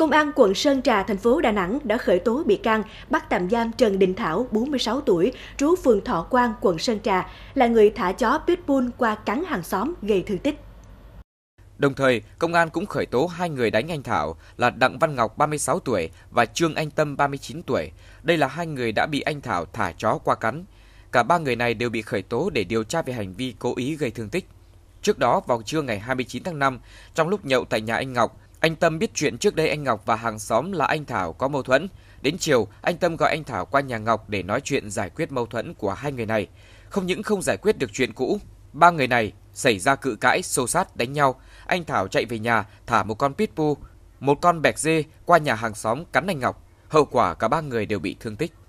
Công an quận Sơn Trà, thành phố Đà Nẵng đã khởi tố bị can, bắt tạm giam Trần Đình Thảo, 46 tuổi, trú phường Thọ Quang, quận Sơn Trà, là người thả chó pitbull qua cắn hàng xóm gây thương tích. Đồng thời, công an cũng khởi tố hai người đánh anh Thảo là Đặng Văn Ngọc 36 tuổi và Trương Anh Tâm 39 tuổi. Đây là hai người đã bị anh Thảo thả chó qua cắn. Cả ba người này đều bị khởi tố để điều tra về hành vi cố ý gây thương tích. Trước đó vào trưa ngày 29 tháng 5, trong lúc nhậu tại nhà anh Ngọc, anh Tâm biết chuyện trước đây anh Ngọc và hàng xóm là anh Thảo có mâu thuẫn. Đến chiều, anh Tâm gọi anh Thảo qua nhà Ngọc để nói chuyện giải quyết mâu thuẫn của hai người này. Không những không giải quyết được chuyện cũ, ba người này xảy ra cự cãi, xô sát, đánh nhau. Anh Thảo chạy về nhà, thả một con pitbull, một con bẹt dê qua nhà hàng xóm cắn anh Ngọc. Hậu quả cả ba người đều bị thương tích.